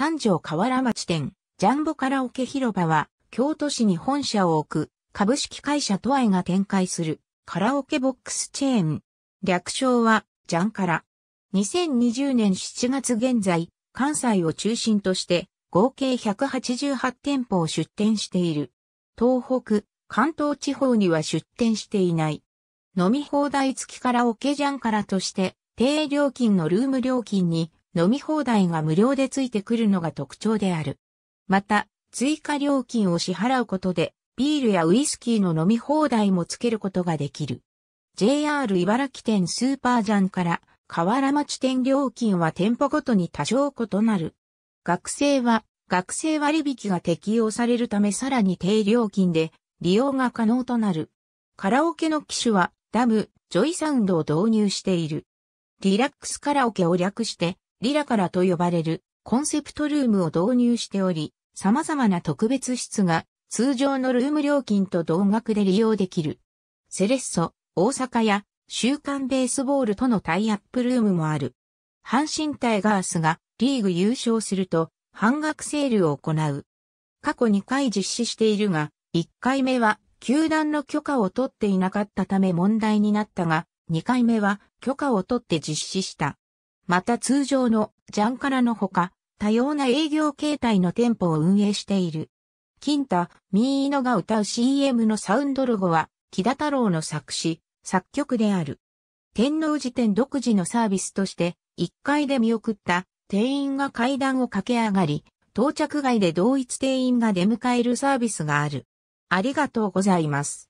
三条河原町店、ジャンボカラオケ広場は、京都市に本社を置く、株式会社トアイが展開する、カラオケボックスチェーン。略称は、ジャンカラ。2020年7月現在、関西を中心として、合計188店舗を出店している。東北、関東地方には出店していない。飲み放題付きカラオケジャンカラとして、低料金のルーム料金に飲み放題が無料でついてくるのが特徴である。また、追加料金を支払うことで、ビールやウイスキーの飲み放題もつけることができる。JR 茨城店スーパージャンから河原町店料金は店舗ごとに多少異なる。学生は学生割引が適用されるためさらに低料金で利用が可能となる。カラオケの機種はダム、ジョイサウンドを導入している。リラックスカラオケを略してリラからと呼ばれるコンセプトルームを導入しており、様々な特別室が通常のルーム料金と同額で利用できる。セレッソ、大阪や週刊ベースボールとのタイアップルームもある。阪神タイガースがリーグ優勝すると半額セールを行う。過去2回実施しているが、1回目は球団の許可を取っていなかったため問題になったが、2回目は許可を取って実施した。また通常のジャンカラのほか、多様な営業形態の店舗を運営している。金太、ミーイノが歌う CM のサウンドロゴは、木田太郎の作詞、作曲である。天皇寺店独自のサービスとして、1階で見送った店員が階段を駆け上がり、到着外で同一店員が出迎えるサービスがある。ありがとうございます。